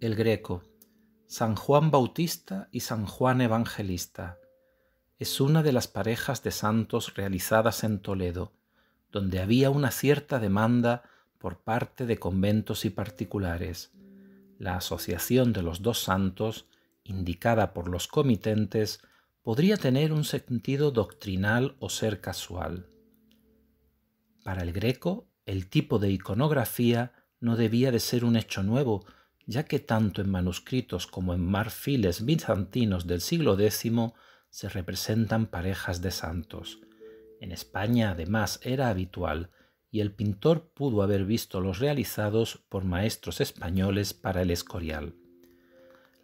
el Greco, San Juan Bautista y San Juan Evangelista. Es una de las parejas de santos realizadas en Toledo, donde había una cierta demanda por parte de conventos y particulares. La asociación de los dos santos, indicada por los comitentes, podría tener un sentido doctrinal o ser casual. Para el greco, el tipo de iconografía no debía de ser un hecho nuevo, ya que tanto en manuscritos como en marfiles bizantinos del siglo X se representan parejas de santos. En España, además, era habitual, y el pintor pudo haber visto los realizados por maestros españoles para el Escorial.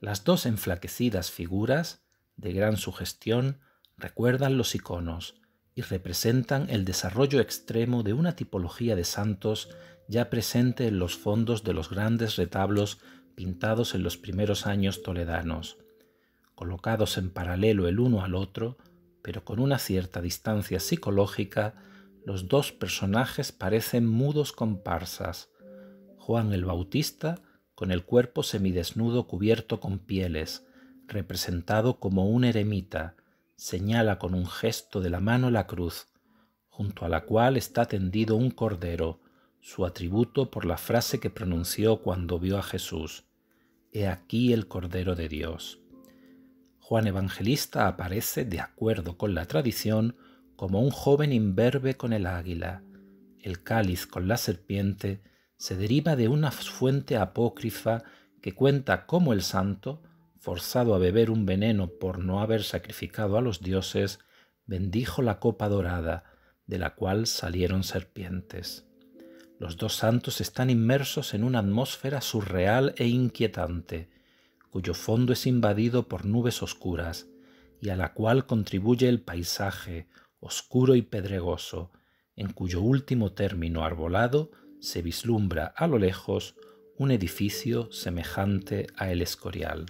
Las dos enflaquecidas figuras, de gran sugestión, recuerdan los iconos, y representan el desarrollo extremo de una tipología de santos ya presente en los fondos de los grandes retablos pintados en los primeros años toledanos, colocados en paralelo el uno al otro, pero con una cierta distancia psicológica, los dos personajes parecen mudos comparsas. Juan el Bautista, con el cuerpo semidesnudo cubierto con pieles, representado como un eremita, señala con un gesto de la mano la cruz, junto a la cual está tendido un cordero, su atributo por la frase que pronunció cuando vio a Jesús, He aquí el Cordero de Dios. Juan Evangelista aparece, de acuerdo con la tradición, como un joven imberbe con el águila. El cáliz con la serpiente se deriva de una fuente apócrifa que cuenta cómo el santo, forzado a beber un veneno por no haber sacrificado a los dioses, bendijo la copa dorada, de la cual salieron serpientes. Los dos santos están inmersos en una atmósfera surreal e inquietante, cuyo fondo es invadido por nubes oscuras, y a la cual contribuye el paisaje, oscuro y pedregoso, en cuyo último término arbolado se vislumbra a lo lejos un edificio semejante a el Escorial.